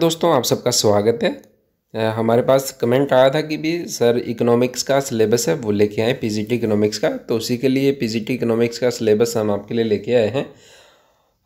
दोस्तों आप सबका स्वागत है हमारे पास कमेंट आया था कि भी सर इकोनॉमिक्स का सिलेबस है वो लेके आए पीजीटी इकोनॉमिक्स का तो उसी के लिए पीजीटी इकोनॉमिक्स का सिलेबस हम आपके लिए लेके आए हैं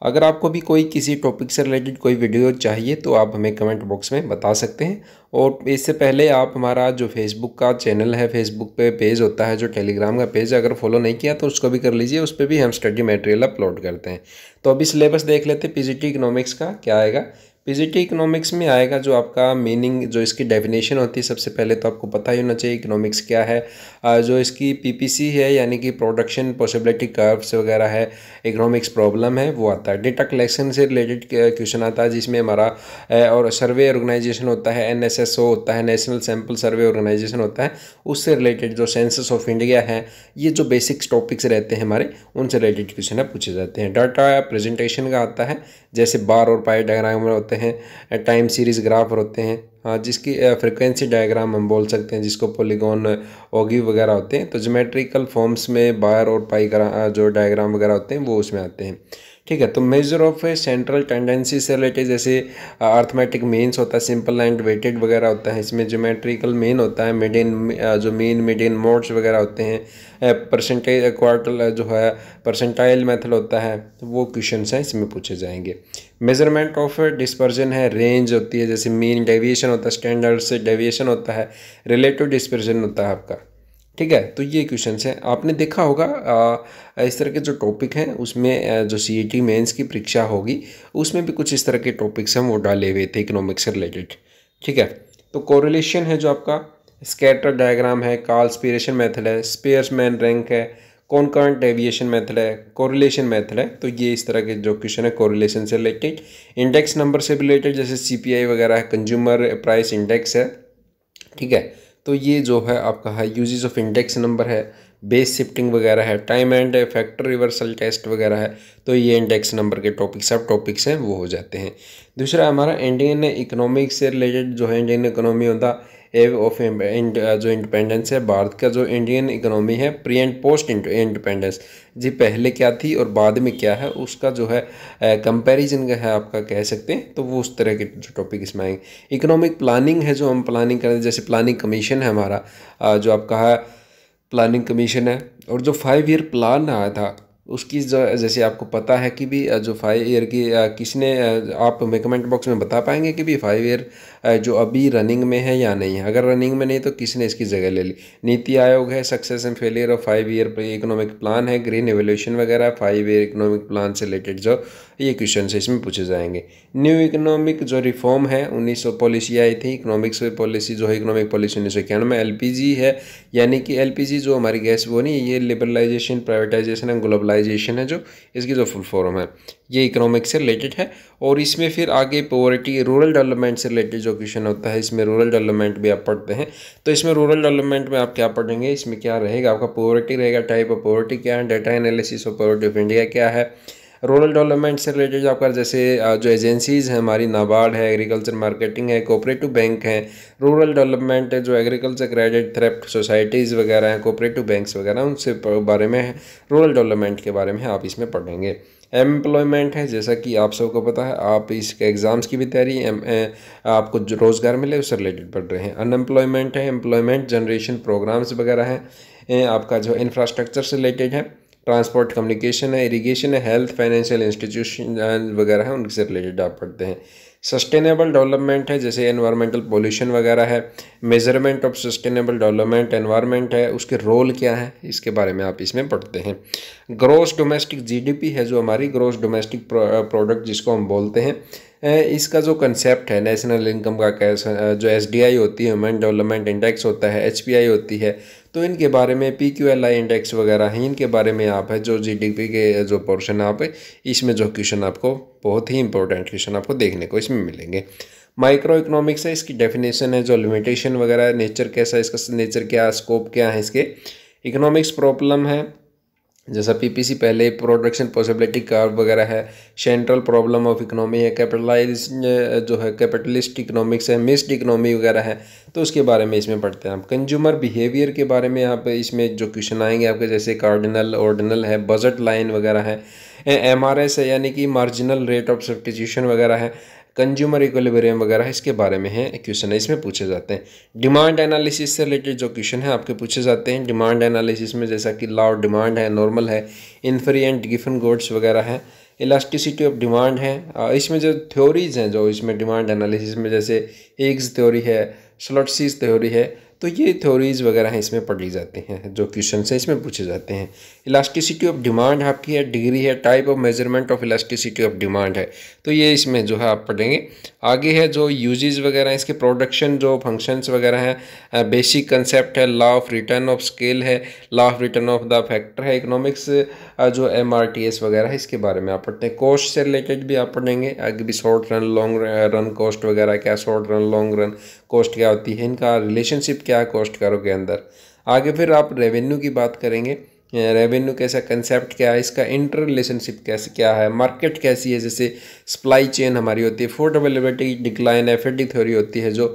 अगर आपको भी कोई किसी टॉपिक से रिलेटेड कोई वीडियो चाहिए तो आप हमें कमेंट बॉक्स में बता सकते हैं और इससे पहले आप हमारा जो फेसबुक का चैनल है फेसबुक पे पेज होता है जो टेलीग्राम का पेज अगर फॉलो नहीं किया तो उसको भी कर लीजिए उस पर भी हम स्टडी मटेरियल अपलोड करते हैं तो अभी सिलेबस देख लेते हैं पी इकोनॉमिक्स का क्या आएगा पीजीटी इकोनॉमिक्स में आएगा जो आपका मीनिंग जो इसकी डेफिनेशन होती है सबसे पहले तो आपको पता ही होना चाहिए इकोनॉमिक्स क्या है जो इसकी पीपीसी है यानी कि प्रोडक्शन पॉसिबिलिटी कर्व्स वगैरह है इकोनॉमिक्स प्रॉब्लम है वो आता है डेटा कलेक्शन से रिलेटेड क्वेश्चन आता है जिसमें हमारा और सर्वे ऑर्गेनाइजेशन होता है एन होता है नेशनल सैम्पल सर्वे ऑर्गेनाइजेशन होता है उससे रिलेटेड जो सेंसस ऑफ इंडिया है ये जो बेसिक्स टॉपिक्स रहते हैं हमारे उनसे रिलेटेड क्वेश्चन पूछे जाते हैं डाटा प्रेजेंटेशन का आता है जैसे बार और पाए डायग्राम होते हैं हैं टाइम सीरीज़ ग्राफ होते हैं हाँ जिसकी फ्रिक्वेंसी डायग्राम हम बोल सकते हैं जिसको पोलीगोन ओगी वगैरह होते हैं तो जोमेट्रिकल फॉर्म्स में बार और पाई जो डायग्राम वगैरह होते हैं वो उसमें आते हैं ठीक है तो मेजर ऑफ सेंट्रल टेंडेंसी से रिलेटेड जैसे अर्थमेटिक मेन्स होता है सिंपल एंड वेटेड वगैरह होता है इसमें जोमेट्रिकल मेन होता है मिडिन जो मेन मिडिन मोड्स वगैरह होते हैं परसेंटेज क्वार्टल जो है परसेंटाइल मेथड होता है तो वो क्वेश्चन हैं इसमें पूछे जाएंगे मेजरमेंट ऑफ डिस्पर्जन है रेंज होती है जैसे मीन डेविएशन होता है स्टैंडर्ड से डेविएशन होता है रिलेटिव डिस्पर्जन होता है आपका ठीक है तो ये क्वेश्चन है आपने देखा होगा आ, इस तरह के जो टॉपिक हैं उसमें जो सी ई मेन्स की परीक्षा होगी उसमें भी कुछ इस तरह के टॉपिक्स हैं वो डाले हुए थे इकोनॉमिक्स से रिलेटेड ठीक है तो कोरिलेशन है जो आपका स्कैटर डायग्राम है कार्लस्पिरेशन मेथड है स्पेयर्समैन रैंक है कॉन्करेंट डेविएशन मेथड है कोरिलेशन मेथड है तो ये इस तरह के जो क्वेश्चन है कोरिलेशन से रिलेटेड इंडेक्स नंबर से रिलेटेड जैसे सीपीआई वगैरह है कंज्यूमर प्राइस इंडेक्स है ठीक है तो ये जो है आपका है यूजेज ऑफ इंडेक्स नंबर है बेस शिफ्टिंग वगैरह है time and factor reversal test वगैरह है तो ये इंडेक्स नंबर के टॉपिक सब टॉपिक्स हैं वो हो जाते हैं दूसरा हमारा इंडियन इकोनॉमिक से रिलेटेड जो है इंडियन इकोनॉमी होता ऑफ जो इंडिपेंडेंस है भारत का जो इंडियन इकोनॉमी है प्री एंड पोस्ट इंडिपेंडेंस जी पहले क्या थी और बाद में क्या है उसका जो है कंपैरिजन का है आपका कह सकते हैं तो वो उस तरह के जो टॉपिक इसमें आएंगे इकोनॉमिक प्लानिंग है जो हम प्लानिंग करें जैसे प्लानिंग कमीशन है हमारा जो आपका है प्लानिंग कमीशन है और जो फाइव ईयर प्लान आया था उसकी जैसे आपको पता है कि भी जो फाइव ईयर की किसने आप हमें कमेंट बॉक्स में बता पाएंगे कि भी फाइव ईयर जो अभी रनिंग में है या नहीं है अगर रनिंग में नहीं तो किसने इसकी जगह ले ली नीति आयोग है सक्सेस एंड फेलियर और फाइव ईयर इकोनॉमिक प्लान है ग्रीन एवोल्यूशन वगैरह फाइव ईयर इकोनॉमिक प्लान से रिलेटेड जो ये क्वेश्चन है इसमें पूछे जाएंगे न्यू इकोनॉमिक जो रिफॉर्म है उन्नीस पॉलिसी आई थी इकोनॉमिक्स पॉलिसी जो है इकोनॉमिक पॉलिसी उन्नीस सौ इक्यानवे एल है यानी कि एल जो हमारी गैस वो नहीं ये liberalisation privatisation and globalise globalisation है जो इसकी जो फुल फॉर्म है ये इकोनॉमिक से रिलेटेड है और इसमें फिर आगे पॉवर्टी रूरल डेवलपमेंट से रिलेटेड जो क्वेश्चन होता है इसमें रूरल डेवलपमेंट भी आप पढ़ते हैं तो इसमें रूरल डेवलपमेंट में आप क्या पढ़ेंगे इसमें क्या रहेगा आपका पॉवर्टी रहेगा टाइप ऑफ पॉवर्टी क्या है data analysis of poverty of India क्या है रूरल डेवलपमेंट से रिलेटेड आपका जैसे जो एजेंसीज़ हैं हमारी नाबार्ड है एग्रीकल्चर मार्केटिंग है कोऑपरेटिव बैंक हैं रूरल डेवलपमेंट जो एग्रीकल्चर क्रेडिट थ्रेप्ट सोसाइटीज़ वगैरह हैं कोऑपरेटिव बैंक्स वगैरह उनसे बारे में रूरल डेवलपमेंट के बारे में आप इसमें पढ़ेंगे एम्प्लॉयमेंट है जैसा कि आप सबको पता है आप इसके एग्ज़ाम्स की भी तैयारी आपको जो रोज़गार मिले उससे रिलेटेड पढ़ रहे हैं अनएम्प्लॉयमेंट है एम्प्लॉयमेंट जनरेशन प्रोग्राम्स वगैरह हैं आपका जो इंफ्रास्ट्रक्चर से रिलेटेड है ट्रांसपोर्ट कम्युनिकेशन है इरिगेशन है हेल्थ फाइनेंशियल इंस्टीट्यूशन वगैरह हैं उनसे रिलेटेड आप पढ़ते हैं सस्टेनेबल डेवलपमेंट है जैसे एनवायरमेंटल पोल्यूशन वगैरह है measurement of sustainable development environment है उसके रोल क्या है इसके बारे में आप इसमें पढ़ते हैं ग्रोस डोमेस्टिक जीडीपी है जो हमारी ग्रोस डोमेस्टिक प्रोडक्ट जिसको हम बोलते हैं इसका जो कंसेप्ट है नेशनल इनकम का जो एस होती है ह्यूमन डेवलपमेंट इंडेक्स होता है एच होती है तो इनके बारे में P Q L I index वगैरह हैं इनके बारे में आप है जो जी डी पी के जो पोर्शन आप इसमें जो क्वेश्चन आपको बहुत ही इंपॉर्टेंट क्वेश्चन आपको देखने को इसमें मिलेंगे माइक्रो इकोनॉमिक्स है इसकी डेफिनेशन है जो लिमिटेशन वगैरह नेचर कैसा इसका नेचर क्या स्कोप क्या है इसके इकोनॉमिक्स प्रॉब्लम है जैसा पीपीसी पहले प्रोडक्शन पॉसिबिलिटी कार्व वगैरह है सेंट्रल प्रॉब्लम ऑफ इकोनॉमी है कैपिटलाइज जो है कैपिटलिस्ट इकोनॉमिक्स है मिस्ड इकोनॉमी वगैरह है तो उसके बारे में इसमें पढ़ते हैं आप कंज्यूमर बिहेवियर के बारे में यहाँ पे इसमें जो क्वेश्चन आएंगे आपके जैसे कार्डिनल ऑर्डिनल है बजट लाइन वगैरह है एम आर एस है यानी कि मार्जिनल रेट ऑफ सब्टिट्यूशन वगैरह है कंज्यूमर इक्वलिबरियम वगैरह इसके बारे में है क्वेश्चन है इसमें पूछे जाते हैं डिमांड एनालिसिस से रिलेटेड जो क्वेश्चन है आपके पूछे जाते हैं डिमांड एनालिसिस में जैसा कि लॉ ऑफ डिमांड है नॉर्मल है इन्फ्री एंड गिफन गोड्स वगैरह है इलास्टिसिटी ऑफ डिमांड है इसमें जो थ्योरीज हैं जो इसमें डिमांड एनालिसिस में जैसे एग्स थ्योरी है स्लॉटसीज थ्योरी है तो ये थ्योरीज़ वगैरह हैं इसमें पढ़ ली जाती हैं जो क्वेश्चन हैं इसमें पूछे जाते हैं इलास्टिसिटी ऑफ डिमांड आपकी है डिग्री है type of measurement of elasticity of demand है तो ये इसमें जो है आप पढ़ेंगे आगे है जो यूजेज वगैरह हैं इसके प्रोडक्शन जो फंक्शंस वगैरह हैं बेसिक कंसेप्ट है law of return of scale है law of return of the factor है इकोनॉमिक्स जो एम वगैरह है इसके बारे में आप पढ़ते हैं कॉस्ट से रिलेटेड भी आप पढ़ेंगे आगे भी short run long run cost वगैरह क्या short run long run cost क्या होती है इनका रिलेशनशिप क्या कॉस्ट कारों के अंदर आगे फिर आप रेवेन्यू की बात करेंगे रेवेन्यू कैसा कंसेप्ट क्या है इसका इंटर रिलेशनशिप कैसे क्या है मार्केट कैसी है जैसे सप्लाई चेन हमारी होती है food availability decline F theory होती है जो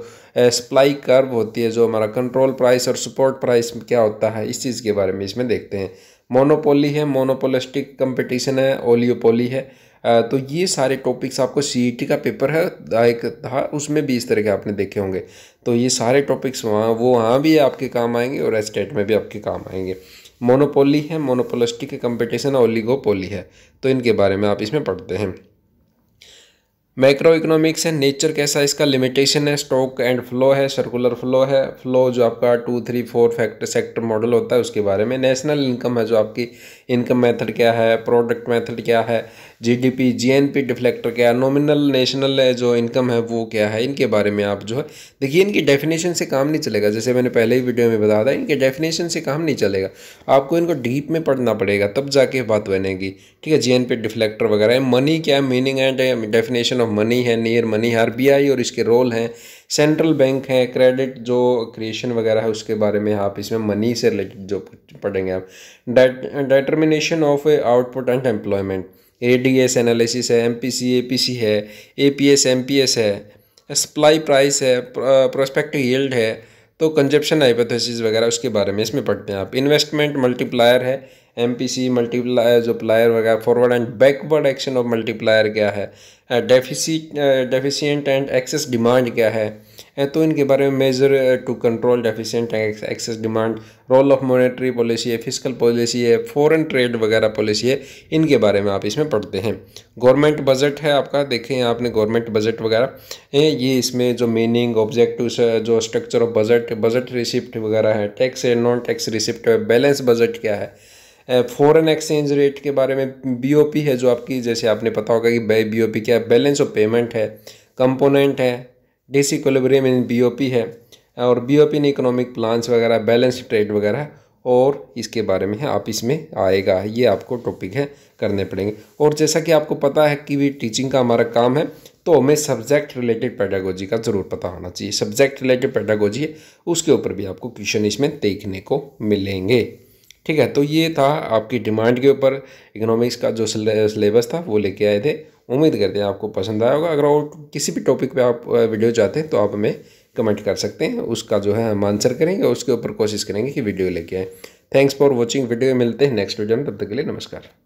सप्लाई कर्व होती है जो हमारा कंट्रोल प्राइस और सपोर्ट प्राइस क्या होता है इस चीज़ के बारे में इसमें देखते हैं मोनोपोली है मोनोपोलिस्टिक कंपटीशन है ओलियोपोली है तो ये सारे टॉपिक्स आपको सी e का पेपर है एक था उसमें भी इस तरह के आपने देखे होंगे तो ये सारे टॉपिक्स वहाँ वो वहाँ भी आपके काम आएंगे और एस्टेट में भी आपके काम आएंगे मोनोपोली है मोनोपोलिस्टिक कंपटीशन ओलिगोपोली है तो इनके बारे में आप इसमें पढ़ते हैं माइक्रो इकोनॉमिक्स है नेचर कैसा इसका लिमिटेशन है स्टॉक एंड फ्लो है सर्कुलर फ्लो है फ्लो जो आपका two three four factor sector model होता है उसके बारे में नेशनल इनकम है जो आपकी इनकम मेथड क्या है प्रोडक्ट मेथड क्या है जीडीपी जीएनपी डिफ्लेक्टर क्या है नॉमिनल नेशनल जो इनकम है वो क्या है इनके बारे में आप जो है देखिए इनकी डेफिनेशन से काम नहीं चलेगा जैसे मैंने पहले ही वीडियो में बताया था इनके डेफिनेशन से काम नहीं चलेगा आपको इनको डीप में पढ़ना पड़ेगा तब जाके बात बनेगी ठीक है जी डिफ्लेक्टर वगैरह मनी क्या meaning and definition of money है नियर मनी आरबीआई और इसके रोल हैं सेंट्रल बैंक है क्रेडिट जो क्रिएशन वगैरह है उसके बारे में आप इसमें मनी से रिलेटेड जो पढ़ेंगे आप determination of output and employment A D S analysis है M P C A P C है A P S M P S है सप्लाई प्राइस है प्रोस्पेक्टिव यील्ड है तो कंजप्शन हाइपोथेसिस वगैरह उसके बारे में इसमें पढ़ते हैं आप इन्वेस्टमेंट मल्टीप्लायर है एम पी सी मल्टीप्लायर जो प्लायर वगैरह forward and backward action of multiplier क्या है deficit deficient and excess demand क्या है uh, तो इनके बारे में measure to control deficient and excess demand role of monetary policy है फिजिकल पॉलिसी है फॉरेन ट्रेड वगैरह पॉलिसी है इनके बारे में आप इसमें पढ़ते हैं गवर्नमेंट बजट है आपका देखें आपने गवर्नमेंट बजट वगैरह uh, ये इसमें जो मीनिंग ऑब्जेक्टिव uh, जो structure of budget budget receipt वगैरह है टैक्स है non tax receipt balance budget क्या है फ़ॉरेन एक्सचेंज रेट के बारे में बीओपी है जो आपकी जैसे आपने पता होगा कि ओ बीओपी क्या बैलेंस ऑफ पेमेंट है कंपोनेंट है डीसी कोलेबरियम इन बीओपी है और बीओपी ने इकोनॉमिक प्लान्स वगैरह बैलेंस ट्रेड वगैरह और इसके बारे में है आप इसमें आएगा ये आपको टॉपिक है करने पड़ेंगे और जैसा कि आपको पता है कि भी टीचिंग का हमारा काम है तो हमें सब्जेक्ट रिलेटेड पैडागोजी का ज़रूर पता होना चाहिए सब्जेक्ट रिलेटेड पैडागोजी है उसके ऊपर भी आपको क्वेश्चन इसमें देखने को मिलेंगे ठीक है तो ये था आपकी डिमांड के ऊपर इकोनॉमिक्स का जो सिलेबस था वो लेके आए थे उम्मीद करते हैं आपको पसंद आया होगा अगर और किसी भी टॉपिक पे आप वीडियो चाहते हैं तो आप हमें कमेंट कर सकते हैं उसका जो है हम आंसर करेंगे उसके ऊपर कोशिश करेंगे कि वीडियो लेके आए थैंक्स फॉर वॉचिंग वीडियो मिलते हैं नेक्स्ट वीडियो में तब तक के लिए नमस्कार